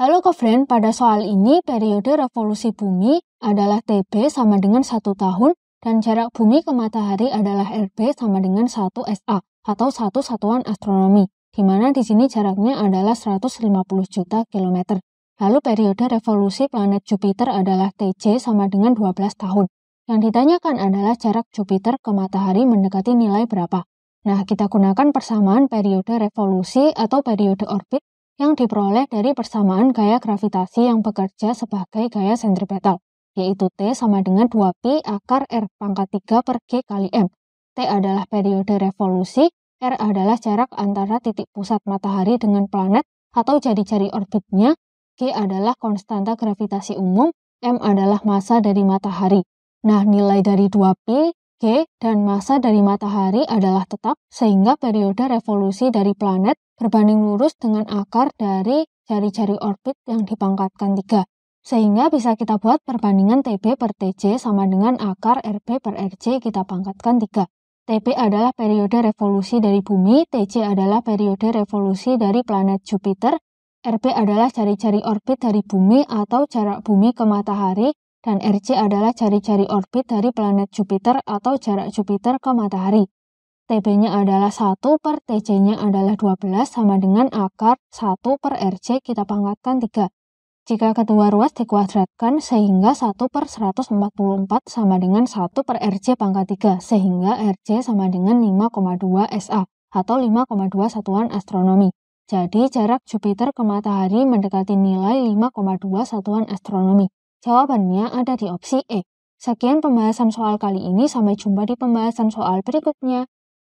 Halo Kofren, pada soal ini periode revolusi bumi adalah TB sama dengan 1 tahun dan jarak bumi ke matahari adalah RB sama dengan 1 SA atau satu satuan astronomi, di mana di sini jaraknya adalah 150 juta kilometer. Lalu periode revolusi planet Jupiter adalah Tc sama dengan 12 tahun. Yang ditanyakan adalah jarak Jupiter ke matahari mendekati nilai berapa. Nah, kita gunakan persamaan periode revolusi atau periode orbit yang diperoleh dari persamaan gaya gravitasi yang bekerja sebagai gaya sentripetal, yaitu T sama dengan 2 p akar R pangkat 3 per G kali M. T adalah periode revolusi, R adalah jarak antara titik pusat matahari dengan planet atau jari-jari orbitnya, G adalah konstanta gravitasi umum, M adalah massa dari matahari. Nah, nilai dari 2 p G dan masa dari matahari adalah tetap, sehingga periode revolusi dari planet berbanding lurus dengan akar dari jari-jari orbit yang dipangkatkan tiga Sehingga bisa kita buat perbandingan TB per TC sama dengan akar RB per RC kita pangkatkan tiga. TB adalah periode revolusi dari bumi, TC adalah periode revolusi dari planet Jupiter, RB adalah jari-jari orbit dari bumi atau jarak bumi ke matahari, dan RC adalah jari-jari orbit dari planet Jupiter atau jarak Jupiter ke matahari. TB-nya adalah 1 per TC-nya adalah 12 sama dengan akar 1 per RC kita pangkatkan 3. Jika kedua ruas dikuadratkan sehingga 1 per 144 sama dengan 1 per RC pangkat 3 sehingga RC sama dengan 5,2 SA atau 5,2 satuan astronomi. Jadi jarak Jupiter ke matahari mendekati nilai 5,2 satuan astronomi. Jawabannya ada di opsi E. Sekian pembahasan soal kali ini, sampai jumpa di pembahasan soal berikutnya.